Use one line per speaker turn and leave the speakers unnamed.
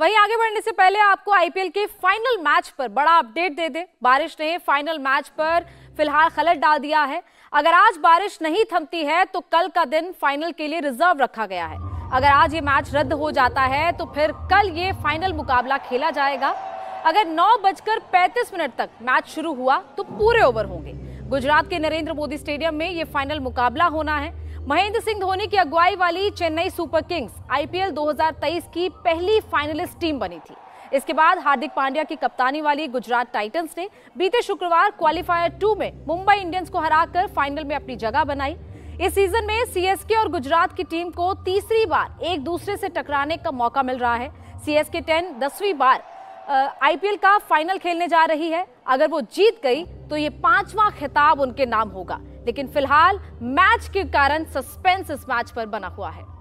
वहीं आगे बढ़ने से पहले आपको आईपीएल के फाइनल मैच पर बड़ा अपडेट दे दे बारिश ने फाइनल मैच पर फिलहाल खलट डाल दिया है अगर आज बारिश नहीं थमती है तो कल का दिन फाइनल के लिए रिजर्व रखा गया है अगर आज ये मैच रद्द हो जाता है तो फिर कल ये फाइनल मुकाबला खेला जाएगा अगर नौ बजकर पैंतीस मिनट तक मैच शुरू हुआ तो पूरे ओवर होंगे गुजरात के नरेंद्र मोदी स्टेडियम में ये फाइनल मुकाबला होना है महेंद्र सिंह धोनी की अगुवाई वाली चेन्नई सुपर किंग्स आईपीएल 2023 की पहली फाइनलिस्ट टीम बनी थी इसके बाद हार्दिक पांड्या की कप्तानी वाली गुजरात टाइटंस ने बीते शुक्रवार क्वालिफायर टू में मुंबई इंडियंस को हराकर फाइनल में अपनी जगह बनाई इस सीजन में सीएसके और गुजरात की टीम को तीसरी बार एक दूसरे से टकराने का मौका मिल रहा है सीएसके टेन दसवीं बार आईपीएल का फाइनल खेलने जा रही है अगर वो जीत गई तो ये पांचवा खिताब उनके नाम होगा लेकिन फिलहाल मैच के कारण सस्पेंस इस मैच पर बना हुआ है